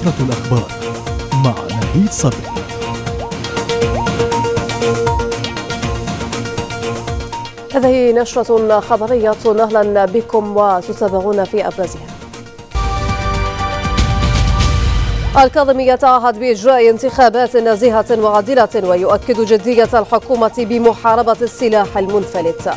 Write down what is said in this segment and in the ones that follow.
نشرة الأخبار مع نهيد صبري هذه نشرة خبرية أهلا بكم وتتابعون في أبرزها الكاظمي يتعهد بإجراء انتخابات نزيهة وعادلة ويؤكد جدية الحكومة بمحاربة السلاح المنفلت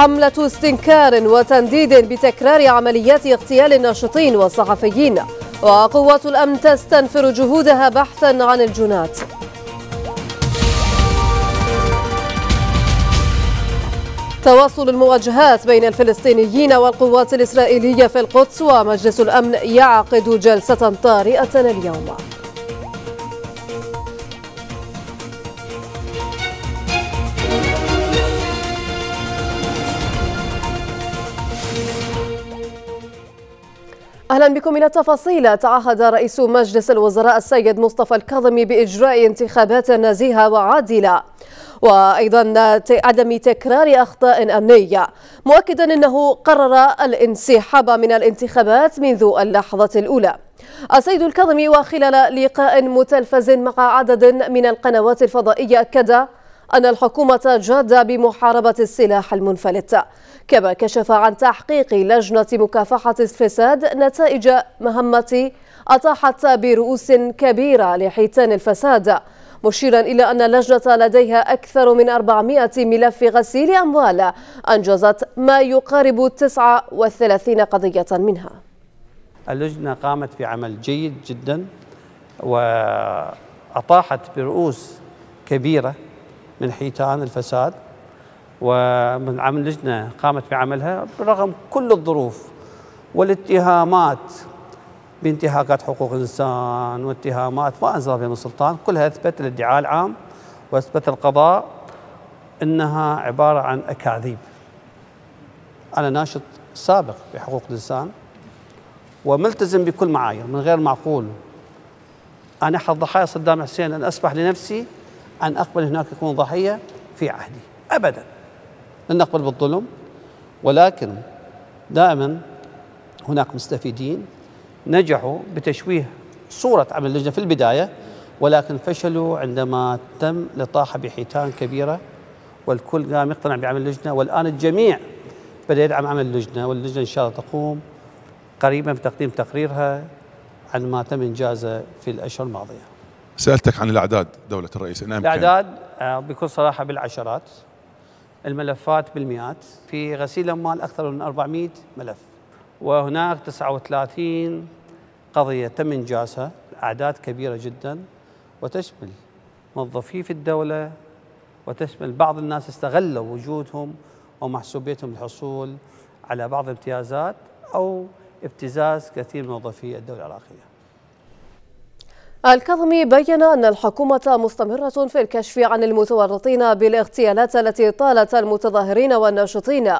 حملة استنكار وتنديد بتكرار عمليات اغتيال الناشطين والصحفيين وقوات الأمن تستنفر جهودها بحثا عن الجنات تواصل المواجهات بين الفلسطينيين والقوات الإسرائيلية في القدس ومجلس الأمن يعقد جلسة طارئة اليوم أهلا بكم إلى التفاصيل تعهد رئيس مجلس الوزراء السيد مصطفى الكاظمي بإجراء انتخابات نزيهة وعادلة وأيضا عدم تكرار أخطاء أمنية مؤكدا أنه قرر الانسحاب من الانتخابات منذ اللحظة الأولى السيد الكاظمي وخلال لقاء متلفز مع عدد من القنوات الفضائية أكد أن الحكومة جادة بمحاربة السلاح المنفلت كما كشف عن تحقيق لجنة مكافحة الفساد نتائج مهمة أطاحت برؤوس كبيرة لحيتان الفساد مشيرا إلى أن اللجنة لديها أكثر من 400 ملف غسيل أموال أنجزت ما يقارب 39 قضية منها اللجنة قامت بعمل جيد جدا وأطاحت برؤوس كبيرة من حيتان الفساد ومن عمل لجنة قامت بعملها رغم كل الظروف والاتهامات بانتهاكات حقوق الإنسان واتهامات ما أنزل بهم السلطان كلها أثبت الادعاء العام وأثبت القضاء أنها عبارة عن أكاذيب أنا ناشط سابق بحقوق الإنسان وملتزم بكل معايير من غير معقول أنا أحد ضحايا صدام حسين أن أسمح لنفسي أن أقبل هناك يكون ضحية في عهدي أبدا لن نقبل بالظلم ولكن دائما هناك مستفيدين نجحوا بتشويه صورة عمل اللجنة في البداية ولكن فشلوا عندما تم لطاحة بحيتان كبيرة والكل قام يقتنع بعمل اللجنة والآن الجميع بدأ يدعم عمل اللجنة واللجنة إن شاء الله تقوم قريبا بتقديم تقريرها عن ما تم إنجازه في الأشهر الماضية سالتك عن الاعداد دوله الرئيس نعم الاعداد آه، بكل صراحه بالعشرات الملفات بالمئات في غسيل اموال اكثر من 400 ملف وهناك 39 قضيه تم انجازها اعداد كبيره جدا وتشمل موظفي في الدوله وتشمل بعض الناس استغلوا وجودهم ومحسوبيتهم للحصول على بعض الامتيازات او ابتزاز كثير من موظفي الدوله العراقيه الكاظمي بين أن الحكومة مستمرة في الكشف عن المتورطين بالاغتيالات التي طالت المتظاهرين والناشطين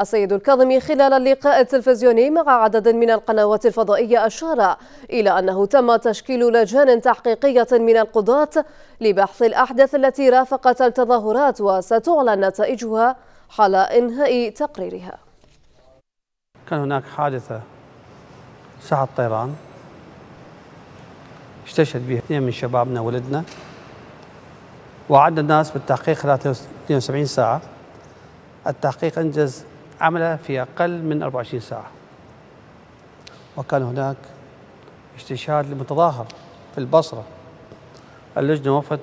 السيد الكاظمي خلال اللقاء التلفزيوني مع عدد من القنوات الفضائية أشار إلى أنه تم تشكيل لجان تحقيقية من القضاة لبحث الأحداث التي رافقت التظاهرات وستعلن نتائجها حال إنهاء تقريرها كان هناك حادثة ساعة طيران استشهد بها اثنين من شبابنا ولدنا وعدنا الناس بالتحقيق خلال 72 ساعة التحقيق أنجز عمله في أقل من 24 ساعة وكان هناك استشهاد لمتظاهر في البصرة اللجنة وفت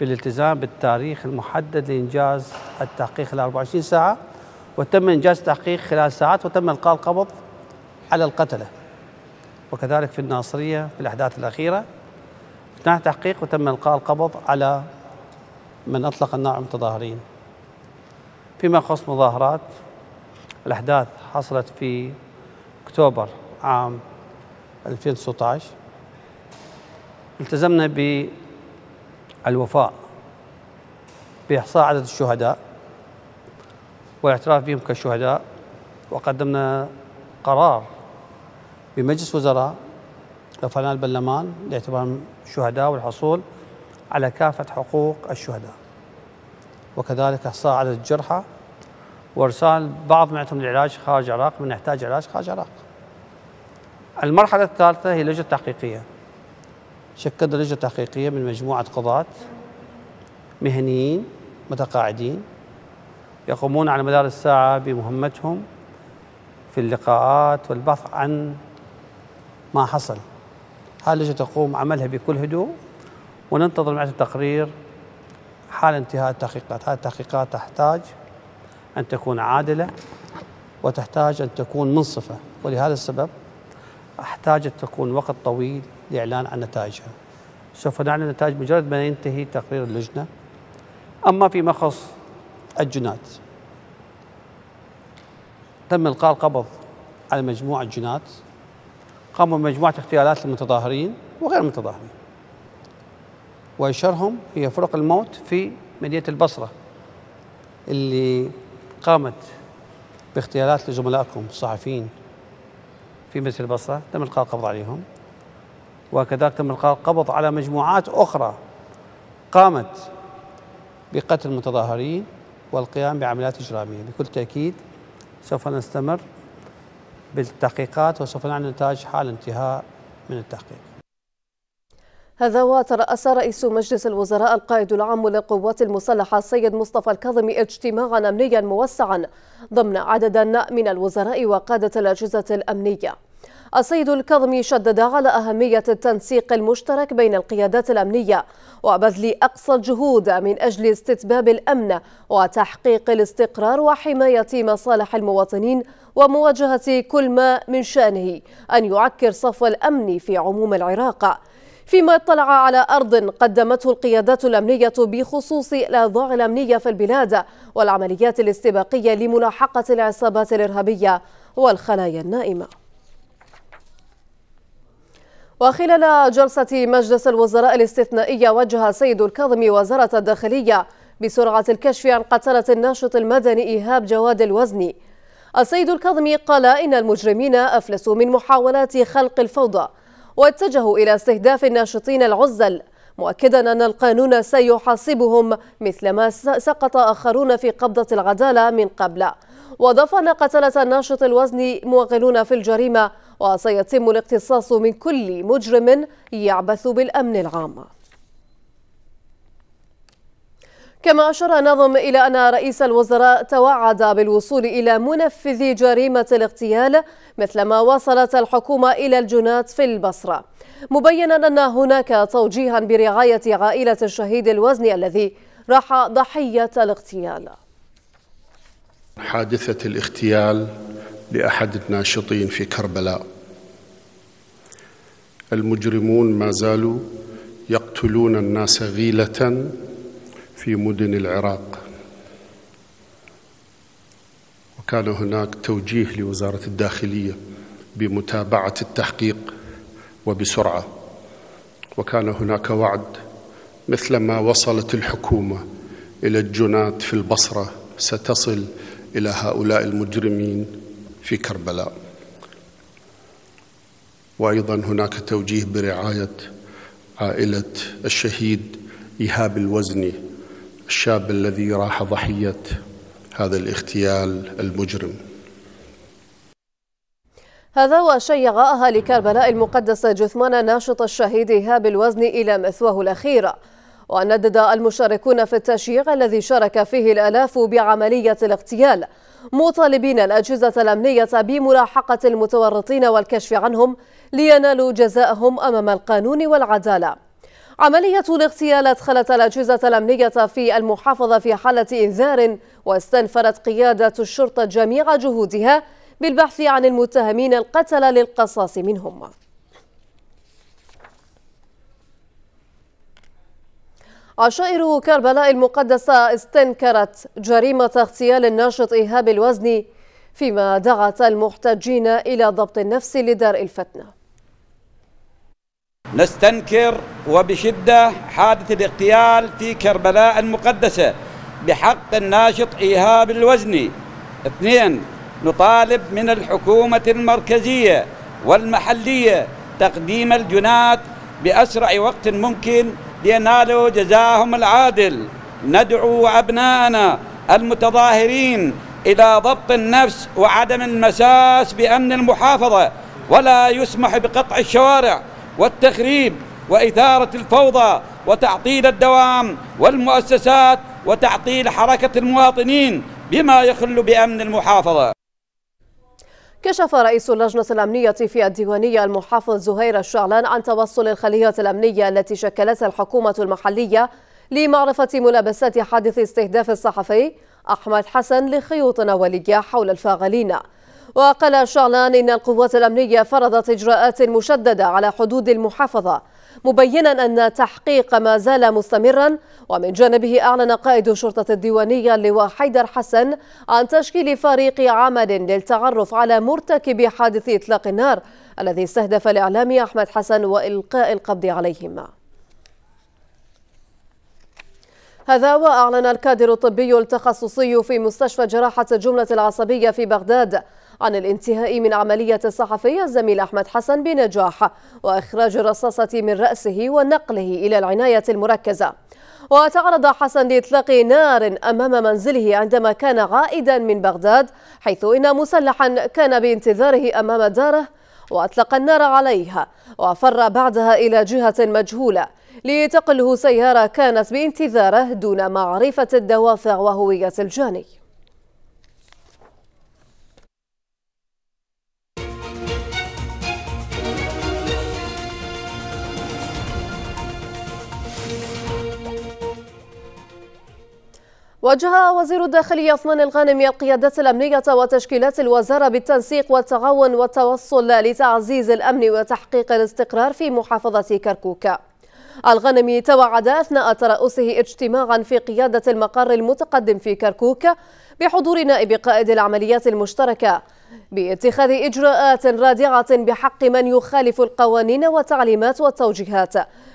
بالالتزام بالتاريخ المحدد لإنجاز التحقيق خلال 24 ساعة وتم إنجاز التحقيق خلال ساعات وتم إلقاء القبض على القتله وكذلك في الناصرية في الأحداث الأخيرة اثناء تحقيق وتم إلقاء القبض على من أطلق النار المتظاهرين فيما يخص مظاهرات الأحداث حصلت في أكتوبر عام 2019 التزمنا بالوفاء بإحصاء عدد الشهداء والاعتراف بهم كشهداء وقدمنا قرار بمجلس وزراء وفنان البرلمان لاعتبار شهداء والحصول على كافة حقوق الشهداء وكذلك إحصاء عدد الجرحى وإرسال بعض معتهم للعلاج خارج العراق من يحتاج علاج خارج العراق المرحلة الثالثة هي اللجنة التحقيقية شكلنا لجنة تحقيقية من مجموعة قضاة مهنيين متقاعدين يقومون على مدار الساعة بمهمتهم في اللقاءات والبحث عن ما حصل هاي اللجنه تقوم عملها بكل هدوء وننتظر معه التقرير حال انتهاء التحقيقات هذه التحقيقات تحتاج أن تكون عادلة وتحتاج أن تكون منصفة ولهذا السبب احتاجت تكون وقت طويل لإعلان عن نتائجها سوف نعلن النتائج مجرد ما ينتهي تقرير اللجنة أما فيما مخص الجنات تم إلقاء القبض على مجموعة جنات قاموا بمجموعة اغتيالات للمتظاهرين وغير المتظاهرين وأشهرهم هي فرق الموت في مدينة البصرة اللي قامت باغتيالات لزملائكم الصحفيين في مدينة البصرة تم إلقاء القبض عليهم وكذلك تم إلقاء القبض على مجموعات أخرى قامت بقتل المتظاهرين والقيام بعمليات إجرامية بكل تأكيد سوف نستمر بالتحقيقات وسوف نعلن نتائج حال انتهاء من التحقيق هذا وترأس رئيس مجلس الوزراء القائد العام للقوات المسلحة السيد مصطفى الكاظمي اجتماعا أمنيا موسعا ضمن عددا من الوزراء وقادة الأجهزة الأمنية السيد الكظمي شدد على أهمية التنسيق المشترك بين القيادات الأمنية وبذل أقصى الجهود من أجل استتباب الأمن وتحقيق الاستقرار وحماية مصالح المواطنين ومواجهة كل ما من شأنه أن يعكر صفو الأمن في عموم العراق فيما اطلع على أرض قدمته القيادات الأمنية بخصوص الأوضاع الأمنية في البلاد والعمليات الاستباقية لملاحقة العصابات الإرهابية والخلايا النائمة وخلال جلسة مجلس الوزراء الاستثنائية وجه سيد الكاظمي وزارة الداخلية بسرعة الكشف عن قتلة الناشط المدني إيهاب جواد الوزني السيد الكاظمي قال إن المجرمين أفلسوا من محاولات خلق الفوضى واتجهوا إلى استهداف الناشطين العزل مؤكدا أن القانون سيحاسبهم مثلما سقط آخرون في قبضة العدالة من قبل وضاف أن قتلة الناشط الوزني موغلون في الجريمة وسيتم الاقتصاص من كل مجرم يعبث بالأمن العام كما أشار نظم إلى أن رئيس الوزراء توعد بالوصول إلى منفذي جريمة الاغتيال مثلما وصلت الحكومة إلى الجنات في البصرة مبينا أن هناك توجيها برعاية عائلة الشهيد الوزني الذي راح ضحية الاغتيال حادثة الاغتيال لأحد الناشطين في كربلاء المجرمون ما زالوا يقتلون الناس غيلة في مدن العراق وكان هناك توجيه لوزارة الداخلية بمتابعة التحقيق وبسرعة وكان هناك وعد مثلما وصلت الحكومة إلى الجنات في البصرة ستصل إلى هؤلاء المجرمين في كربلاء وايضا هناك توجيه برعايه عائله الشهيد ايهاب الوزني الشاب الذي راح ضحيه هذا الاغتيال المجرم هذا وشيع أهالي كربلاء المقدسة جثمان ناشط الشهيد إيهاب الوزني إلى مثواه الاخيره وندد المشاركون في التشييع الذي شارك فيه الآلاف بعملية الاغتيال مطالبين الأجهزة الأمنية بملاحقة المتورطين والكشف عنهم لينالوا جزاءهم أمام القانون والعدالة عملية الاغتيال أدخلت الأجهزة الأمنية في المحافظة في حالة إنذار واستنفرت قيادة الشرطة جميع جهودها بالبحث عن المتهمين القتلة للقصاص منهم عشائر كربلاء المقدسة استنكرت جريمة اغتيال الناشط إيهاب الوزني فيما دعت المحتجين إلى ضبط النفس لدرء الفتنة نستنكر وبشدة حادث الاغتيال في كربلاء المقدسة بحق الناشط إيهاب الوزني اثنين نطالب من الحكومة المركزية والمحلية تقديم الجنات بأسرع وقت ممكن لينالوا جزاهم العادل ندعو أبناءنا المتظاهرين إلى ضبط النفس وعدم المساس بأمن المحافظة ولا يسمح بقطع الشوارع والتخريب وإثارة الفوضى وتعطيل الدوام والمؤسسات وتعطيل حركة المواطنين بما يخل بأمن المحافظة كشف رئيس اللجنة الأمنية في الديوانية المحافظ زهير الشعلان عن توصل الخلية الأمنية التي شكلتها الحكومة المحلية لمعرفة ملابسات حادث استهداف الصحفي أحمد حسن لخيوط أولية حول الفاغلين وقال شعلان إن القوات الأمنية فرضت إجراءات مشددة على حدود المحافظة مبينا أن تحقيق ما زال مستمرا ومن جانبه أعلن قائد الشرطة الديوانية اللواء حيدر حسن عن تشكيل فريق عمل للتعرف على مرتكب حادث إطلاق النار الذي استهدف الإعلامي أحمد حسن وإلقاء القبض عليهم هذا وأعلن الكادر الطبي التخصصي في مستشفى جراحة الجملة العصبية في بغداد عن الانتهاء من عملية الصحفي الزميل أحمد حسن بنجاح وإخراج الرصاصة من رأسه ونقله إلى العناية المركزة وتعرض حسن لإطلاق نار أمام منزله عندما كان عائدا من بغداد حيث إن مسلحا كان بانتظاره أمام داره وأطلق النار عليها وفر بعدها إلى جهة مجهولة لتقله سيارة كانت بانتظاره دون معرفة الدوافع وهوية الجاني وجه وزير الداخلية عثمان الغانم القيادات الأمنية وتشكيلات الوزارة بالتنسيق والتعاون والتوصل لتعزيز الأمن وتحقيق الاستقرار في محافظة كركوك الغنمي توعد أثناء ترأسه اجتماعا في قيادة المقر المتقدم في كركوك بحضور نائب قائد العمليات المشتركة باتخاذ إجراءات رادعة بحق من يخالف القوانين والتعليمات والتوجيهات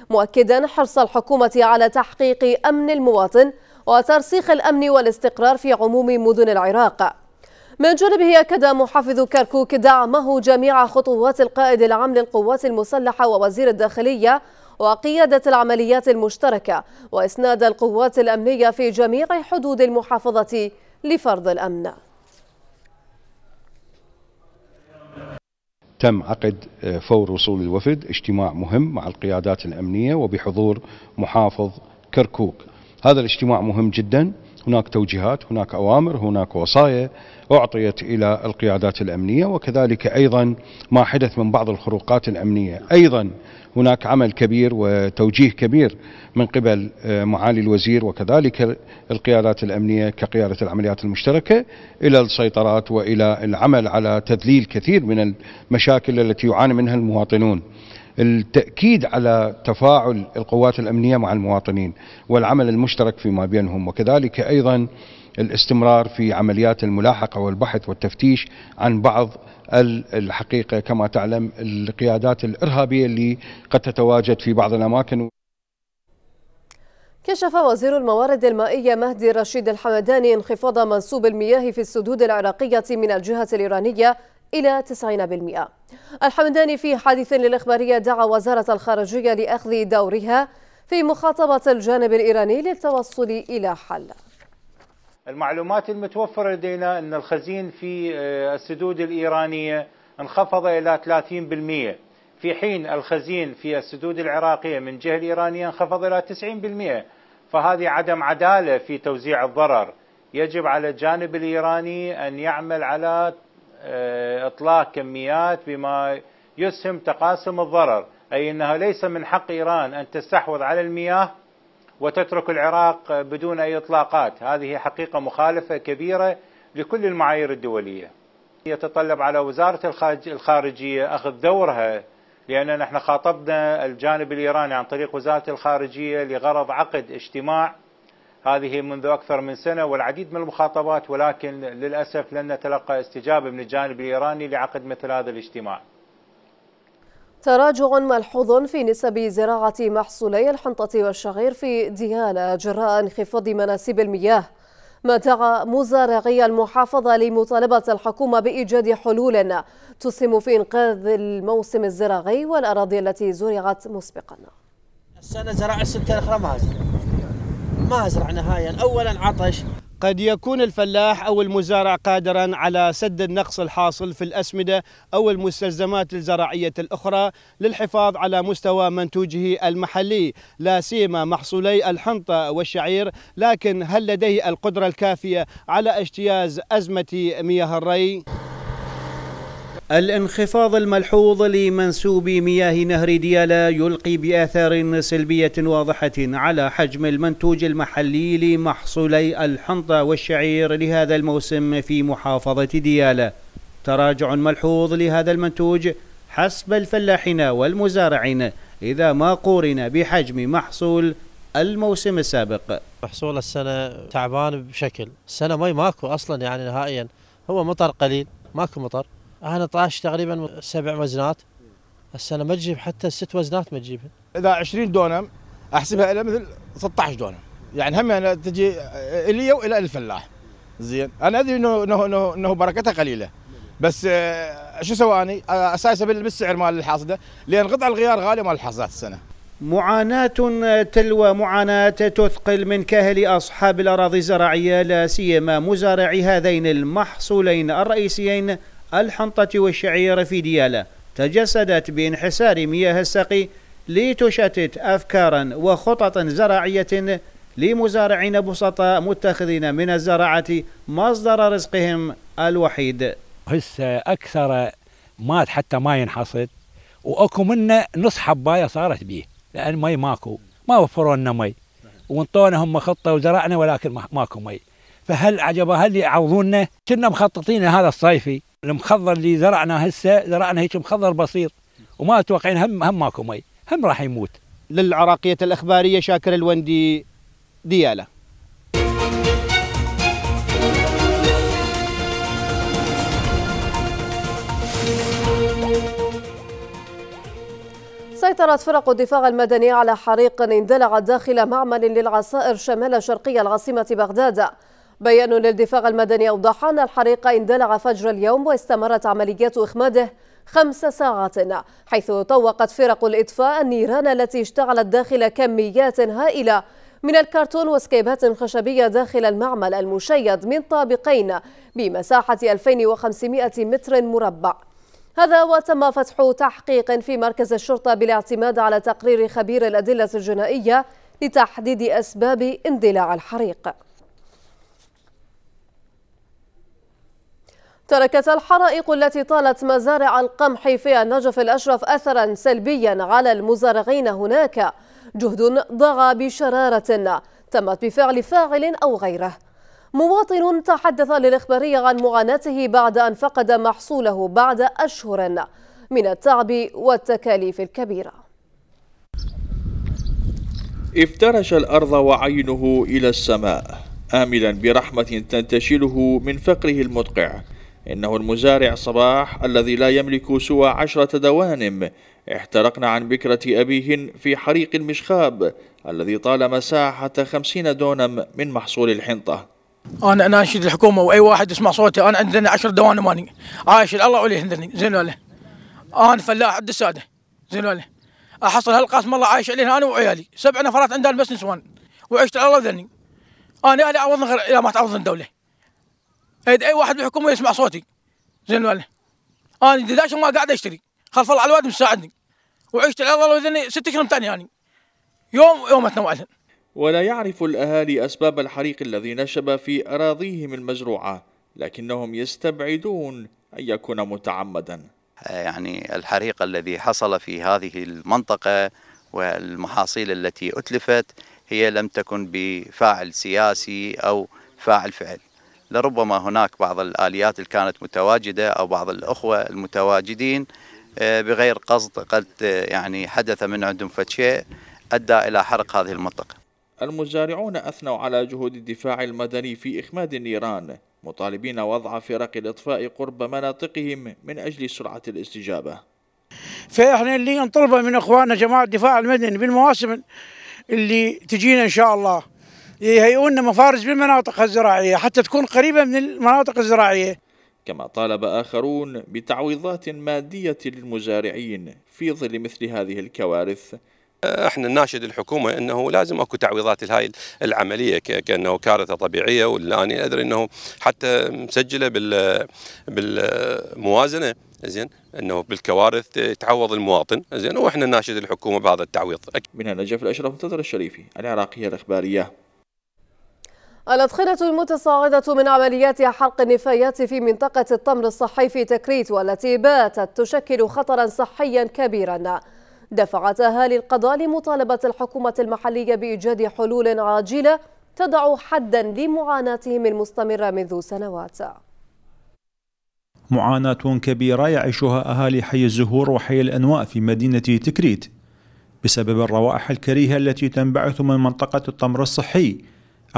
مؤكدا حرص الحكومة على تحقيق أمن المواطن وترسيخ الأمن والاستقرار في عموم مدن العراق من جانبه أكد محافظ كركوك دعمه جميع خطوات القائد العام للقوات المسلحة ووزير الداخلية وقيادة العمليات المشتركة وإسناد القوات الأمنية في جميع حدود المحافظة لفرض الأمن تم عقد آه، فور وصول الوفد اجتماع مهم مع القيادات الأمنية وبحضور محافظ كركوك هذا الاجتماع مهم جدا هناك توجيهات هناك أوامر هناك وصايا أعطيت إلى القيادات الأمنية وكذلك أيضا ما حدث من بعض الخروقات الأمنية أيضا هناك عمل كبير وتوجيه كبير من قبل آه، معالي الوزير وكذلك القيادات الأمنية كقيادة العمليات المشتركة إلى السيطرات وإلى العمل على تذليل كثير من المشاكل التي يعاني منها المواطنون التأكيد على تفاعل القوات الأمنية مع المواطنين والعمل المشترك فيما بينهم وكذلك أيضا الاستمرار في عمليات الملاحقة والبحث والتفتيش عن بعض الحقيقة كما تعلم القيادات الإرهابية اللي قد تتواجد في بعض الأماكن كشف وزير الموارد المائية مهدي رشيد الحمداني انخفاض منسوب المياه في السدود العراقية من الجهة الإيرانية إلى 90% الحمداني في حديث للإخبارية دعا وزارة الخارجية لأخذ دورها في مخاطبة الجانب الإيراني للتوصل إلى حل المعلومات المتوفرة لدينا أن الخزين في آه، السدود الإيرانية انخفض إلى 30% في حين الخزين في السدود العراقية من جهة الإيرانية انخفض إلى 90% فهذه عدم عدالة في توزيع الضرر يجب على الجانب الإيراني أن يعمل على آه، اطلاق كميات بما يسهم تقاسم الضرر اي انه ليس من حق ايران ان تستحوذ على المياه وتترك العراق بدون اي اطلاقات هذه حقيقه مخالفه كبيره لكل المعايير الدوليه يتطلب على وزاره الخارجيه اخذ دورها لأننا نحن خاطبنا الجانب الإيراني عن طريق وزارة الخارجية لغرض عقد اجتماع هذه منذ أكثر من سنة والعديد من المخاطبات ولكن للأسف لن نتلقى استجابة من الجانب الإيراني لعقد مثل هذا الاجتماع تراجع ملحوظ في نسب زراعة محصولي الحنطة والشعير في ديالى جراء انخفاض مناسيب المياه ما دعا مزارعي المحافظة لمطالبة الحكومة بإيجاد حلول تسهم في إنقاذ الموسم الزراعي والأراضي التي زرعت مسبقا السنة زراعة السنة الأخرى ما ما أزرع نهائيا أولا عطش قد يكون الفلاح أو المزارع قادرا على سد النقص الحاصل في الأسمدة أو المستلزمات الزراعية الأخرى للحفاظ على مستوى منتوجه المحلي لا سيما محصولي الحنطة والشعير لكن هل لديه القدرة الكافية على اجتياز أزمة مياه الري؟ الانخفاض الملحوظ لمنسوب مياه نهر ديالا يلقي بآثار سلبية واضحة على حجم المنتوج المحلي لمحصولي الحنطة والشعير لهذا الموسم في محافظة ديالا تراجع ملحوظ لهذا المنتوج حسب الفلاحين والمزارعين إذا ما قورن بحجم محصول الموسم السابق محصول السنة تعبان بشكل السنة مي ماكو أصلا يعني نهائيا هو مطر قليل ماكو مطر انا طاش تقريبا سبع وزنات هسه ما تجيب حتى ست وزنات ما تجيبها اذا 20 دونم احسبها الى مثل 16 دونم يعني هم انا يعني تجي الي والى الفلاح زين انا ادري انه انه انه بركتها قليله بس آه، شو سواني آه، اساسا بالسعر مال الحاصده لان قطع الغيار غالي مال الحاصدات السنه معاناة تلو معاناة تثقل من كهل أصحاب الأراضي الزراعية لا سيما مزارعي هذين المحصولين الرئيسيين الحنطة والشعير في ديالة تجسدت بانحسار مياه السقي لتشتت أفكارا وخططا زراعية لمزارعين بسطاء متخذين من الزراعة مصدر رزقهم الوحيد هسه أكثر مات حتى ما ينحصد واكو منه نص حبايه صارت به لان مي ماكو ما وفروا لنا مي وانطونا هم خطه وزرعنا ولكن ماكو مي فهل عجبه هل يعوضونا كنا مخططين هذا الصيفي المخضر اللي زرعنا هسه زرعنا هيك مخضر بسيط وما اتوقعين هم هم ماكو مي هم راح يموت للعراقية الإخبارية شاكر الوندي ديالة سيطرت فرق الدفاع المدني على حريق اندلع داخل معمل للعصائر شمال شرقي العاصمة بغداد بيان للدفاع المدني أوضح أن الحريق اندلع فجر اليوم واستمرت عمليات إخماده خمس ساعات حيث طوقت فرق الإطفاء النيران التي اشتعلت داخل كميات هائلة من الكرتون وسكيبات خشبية داخل المعمل المشيد من طابقين بمساحة 2500 متر مربع هذا وتم فتح تحقيق في مركز الشرطة بالاعتماد على تقرير خبير الأدلة الجنائية لتحديد أسباب اندلاع الحريق تركت الحرائق التي طالت مزارع القمح في النجف الأشرف أثرا سلبيا على المزارعين هناك جهد ضاع بشرارة تمت بفعل فاعل أو غيره مواطن تحدث للإخبارية عن معاناته بعد أن فقد محصوله بعد أشهر من التعب والتكاليف الكبيرة افترش الأرض وعينه إلى السماء آملا برحمة تنتشله من فقره المدقع إنه المزارع صباح الذي لا يملك سوى عشرة دوانم احترقن عن بكرة أبيهن في حريق المشخاب الذي طال مساحة خمسين دونم من محصول الحنطة أنا أناشد الحكومة وأي واحد يسمع صوتي أنا عندنا عشر دوانم أنا عايش الله عليه زين ولا أنا فلاح عند السادة زين ولا أحصل هالقاسم الله عايش عليه أنا وعيالي سبع نفرات عندنا بس نسوان وعشت الله ذني أنا أهلي أعوض غير إلا ما تعوضن الدولة اي إيه، واحد بالحكومه يسمع صوتي زين ولا انا داش ما قاعد اشتري خلف الله على الواد مساعدني وعشت على الله وذني ست شهور ثاني يعني يوم يوم اتنوع ولا يعرف الاهالي اسباب الحريق الذي نشب في اراضيهم المزروعه لكنهم يستبعدون ان يكون متعمدا آه، يعني الحريق الذي حصل في هذه المنطقه والمحاصيل التي اتلفت هي لم تكن بفاعل سياسي او فاعل فعل لربما هناك بعض الآليات اللي كانت متواجدة أو بعض الأخوة المتواجدين آه، بغير قصد قد آه، يعني حدث من عندهم فتشي أدى إلى حرق هذه المنطقة المزارعون أثنوا على جهود الدفاع المدني في إخماد النيران مطالبين وضع فرق الإطفاء قرب مناطقهم من أجل سرعة الاستجابة فإحنا اللي نطلبه من إخواننا جماعة الدفاع المدني بالمواسم اللي تجينا إن شاء الله يهيئوا إيه، لنا مفارج بالمناطق الزراعية حتى تكون قريبة من المناطق الزراعية كما طالب آخرون بتعويضات مادية للمزارعين في ظل مثل هذه الكوارث احنا نناشد الحكومه انه لازم اكو تعويضات لهاي العمليه كانه كارثه طبيعيه والان ادري انه حتى مسجله بال بالموازنه زين انه بالكوارث تعوض المواطن زين واحنا ناشد الحكومه بهذا التعويض من النجف الاشرف منتظر الشريفي العراقيه الاخباريه الأدخنة المتصاعدة من عمليات حرق النفايات في منطقة التمر الصحي في تكريت والتي باتت تشكل خطرا صحيا كبيرا دفعت أهالي القضاء لمطالبة الحكومة المحلية بإيجاد حلول عاجلة تضع حدا لمعاناتهم المستمرة منذ سنوات معاناة كبيرة يعيشها أهالي حي الزهور وحي الأنواء في مدينة تكريت بسبب الروائح الكريهة التي تنبعث من منطقة التمر الصحي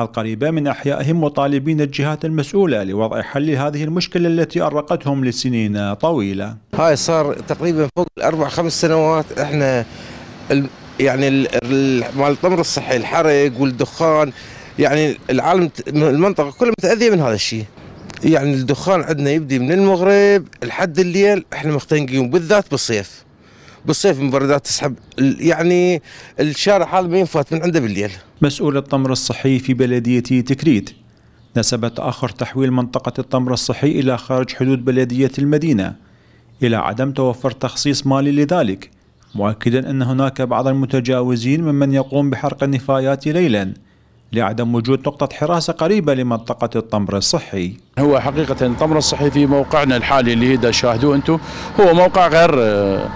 القريبة من أحيائهم مطالبين الجهات المسؤولة لوضع حل هذه المشكلة التي أرقتهم لسنين طويلة هاي صار تقريبا فوق الأربع خمس سنوات إحنا يعني مال الطمر الصحي الحرق والدخان يعني العالم المنطقة كلها متأذية من هذا الشيء يعني الدخان عندنا يبدي من المغرب لحد الليل احنا مختنقين بالذات بالصيف بالصيف المبردات تسحب يعني الشارع هذا ما ينفات من عنده بالليل مسؤول التمر الصحي في بلدية تكريت نسب تأخر تحويل منطقة التمر الصحي إلى خارج حدود بلدية المدينة إلى عدم توفر تخصيص مالي لذلك مؤكدا أن هناك بعض المتجاوزين ممن يقوم بحرق النفايات ليلا لعدم وجود نقطة حراسة قريبة لمنطقة الطمر الصحي هو حقيقة الطمر الصحي في موقعنا الحالي اللي هيدا شاهدوه أنتم هو موقع غير آه،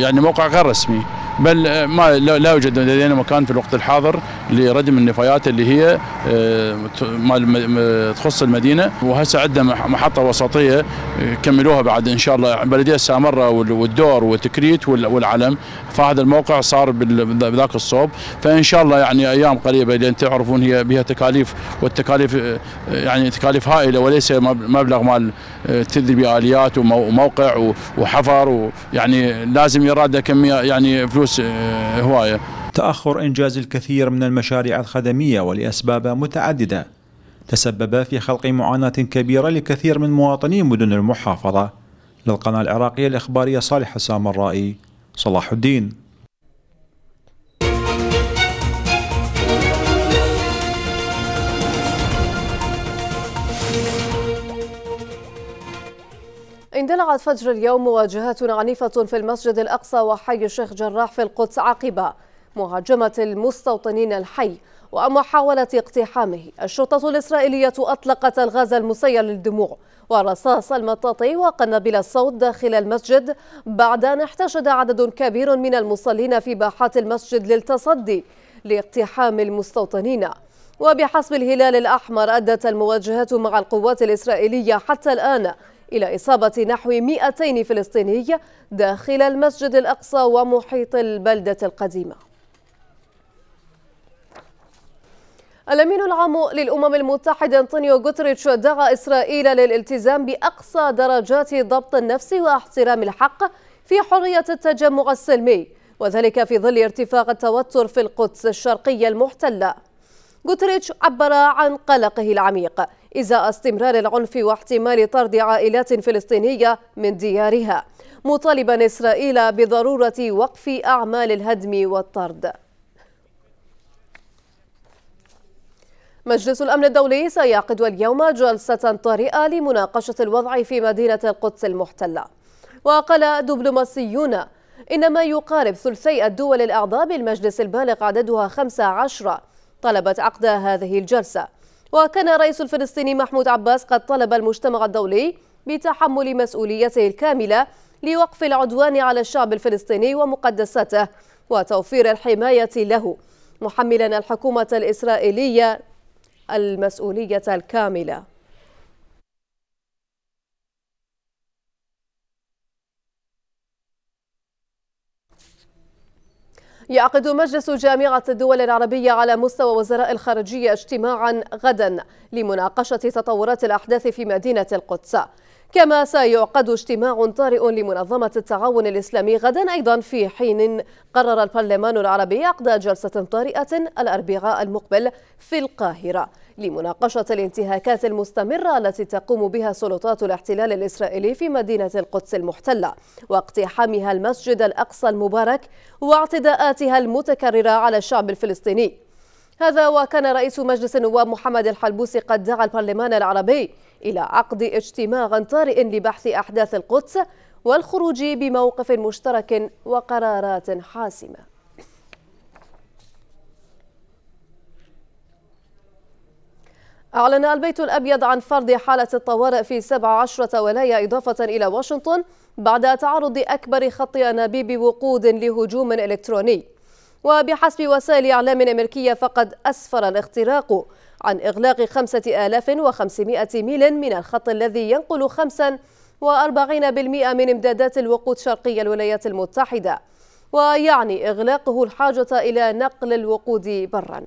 يعني موقع غير رسمي بل آه، ما لا يوجد لدينا مكان في الوقت الحاضر لردم النفايات اللي هي آه، ما تخص المدينه وهسه عندنا محطه وسطيه آه، كملوها بعد ان شاء الله بلديه السامره والدور وتكريت والعلم فهذا الموقع صار بذاك الصوب فان شاء الله يعني ايام قريبه لان تعرفون هي بها تكاليف والتكاليف يعني تكاليف هائله وليس مبلغ مال تذي باليات وموقع وحفر ويعني لازم يراد كميه يعني فلوس فلوس آه، هواية تأخر إنجاز الكثير من المشاريع الخدمية ولأسباب متعددة تسبب في خلق معاناة كبيرة لكثير من مواطني مدن المحافظة للقناة العراقية الإخبارية صالح حسام الرائي صلاح الدين اندلعت فجر اليوم مواجهات عنيفة في المسجد الأقصى وحي الشيخ جراح في القدس عقب مهاجمة المستوطنين الحي ومحاولة اقتحامه الشرطة الإسرائيلية أطلقت الغاز المسيل للدموع ورصاص المطاطي وقنابل الصوت داخل المسجد بعد أن احتشد عدد كبير من المصلين في باحات المسجد للتصدي لاقتحام المستوطنين وبحسب الهلال الأحمر أدت المواجهات مع القوات الإسرائيلية حتى الآن إلى إصابة نحو 200 فلسطيني داخل المسجد الأقصى ومحيط البلدة القديمة الأمين العام للأمم المتحدة أنطونيو غوتريتش دعا إسرائيل للالتزام بأقصى درجات ضبط النفس واحترام الحق في حرية التجمع السلمي وذلك في ظل ارتفاع التوتر في القدس الشرقية المحتلة غوتريتش عبر عن قلقه العميق إزاء استمرار العنف واحتمال طرد عائلات فلسطينية من ديارها مطالبا إسرائيل بضرورة وقف أعمال الهدم والطرد مجلس الأمن الدولي سيعقد اليوم جلسة طارئة لمناقشة الوضع في مدينة القدس المحتلة وقال دبلوماسيون إن ما يقارب ثلثي الدول الأعضاء بالمجلس البالغ عددها 15 طلبت عقد هذه الجلسة وكان الرئيس الفلسطيني محمود عباس قد طلب المجتمع الدولي بتحمل مسؤوليته الكاملة لوقف العدوان على الشعب الفلسطيني ومقدساته وتوفير الحماية له محملا الحكومة الإسرائيلية المسؤولية الكاملة يعقد مجلس جامعة الدول العربية على مستوى وزراء الخارجية اجتماعا غدا لمناقشة تطورات الأحداث في مدينة القدس كما سيعقد اجتماع طارئ لمنظمة التعاون الإسلامي غدا أيضا في حين قرر البرلمان العربي عقد جلسة طارئة الأربعاء المقبل في القاهرة لمناقشة الانتهاكات المستمرة التي تقوم بها سلطات الاحتلال الإسرائيلي في مدينة القدس المحتلة واقتحامها المسجد الأقصى المبارك واعتداءاتها المتكررة على الشعب الفلسطيني هذا وكان رئيس مجلس النواب محمد الحلبوسي قد دعا البرلمان العربي إلى عقد اجتماع طارئ لبحث أحداث القدس والخروج بموقف مشترك وقرارات حاسمة أعلن البيت الأبيض عن فرض حالة الطوارئ في 17 ولاية إضافة إلى واشنطن بعد تعرض أكبر خط أنابيب وقود لهجوم إلكتروني وبحسب وسائل إعلام أمريكية فقد أسفر الاختراق عن إغلاق 5500 ميل من الخط الذي ينقل 45% من إمدادات الوقود شرقي الولايات المتحدة ويعني إغلاقه الحاجة إلى نقل الوقود برا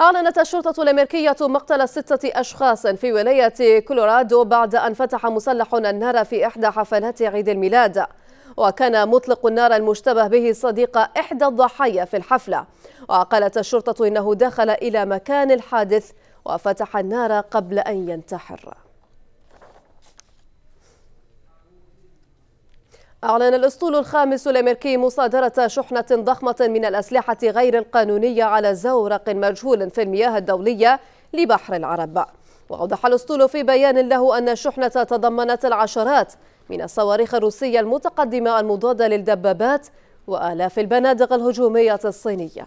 أعلنت الشرطة الأمريكية مقتل ستة أشخاص في ولاية كولورادو بعد أن فتح مسلح النار في إحدى حفلات عيد الميلاد وكان مطلق النار المشتبه به صديق إحدى الضحايا في الحفلة وقالت الشرطة إنه دخل إلى مكان الحادث وفتح النار قبل أن ينتحر أعلن الأسطول الخامس الأمريكي مصادرة شحنة ضخمة من الأسلحة غير القانونية على زورق مجهول في المياه الدولية لبحر العرب وأوضح الأسطول في بيان له أن الشحنة تضمنت العشرات من الصواريخ الروسية المتقدمة المضادة للدبابات وآلاف البنادق الهجومية الصينية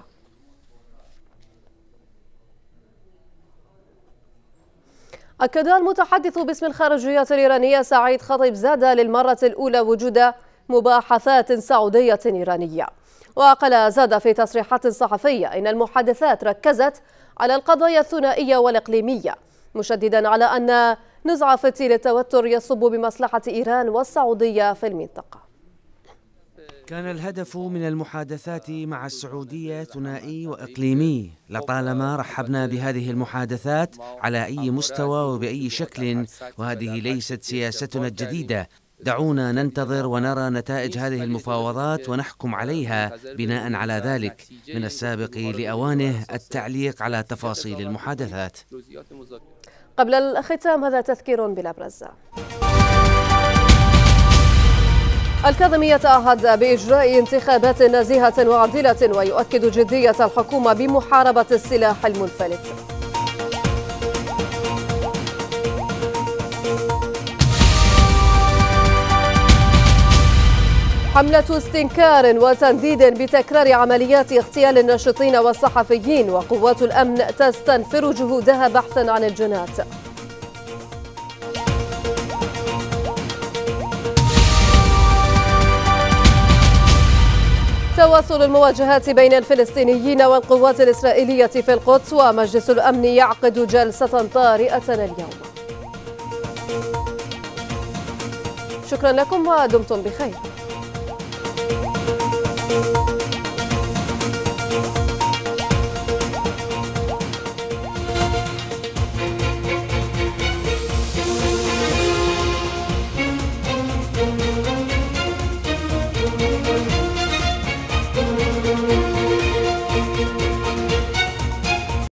أكد المتحدث باسم الخارجية الإيرانية سعيد خطيب زاد للمرة الأولى وجود مباحثات سعودية إيرانية وقال زاد في تصريحات صحفية إن المحادثات ركزت على القضايا الثنائية والإقليمية مشددا على أن نزع فتيل التوتر يصب بمصلحة إيران والسعودية في المنطقة كان الهدف من المحادثات مع السعودية ثنائي وإقليمي لطالما رحبنا بهذه المحادثات على أي مستوى وبأي شكل وهذه ليست سياستنا الجديدة دعونا ننتظر ونرى نتائج هذه المفاوضات ونحكم عليها بناء على ذلك من السابق لأوانه التعليق على تفاصيل المحادثات قبل الختام هذا تذكير بالأبرز الكاظمي يتعهد بإجراء انتخابات نزيهة وعادلة ويؤكد جدية الحكومة بمحاربة السلاح المنفلت حملة استنكار وتنديد بتكرار عمليات اغتيال الناشطين والصحفيين وقوات الأمن تستنفر جهودها بحثا عن الجنات تواصل المواجهات بين الفلسطينيين والقوات الإسرائيلية في القدس ومجلس الأمن يعقد جلسة طارئة اليوم شكرا لكم ودمتم بخير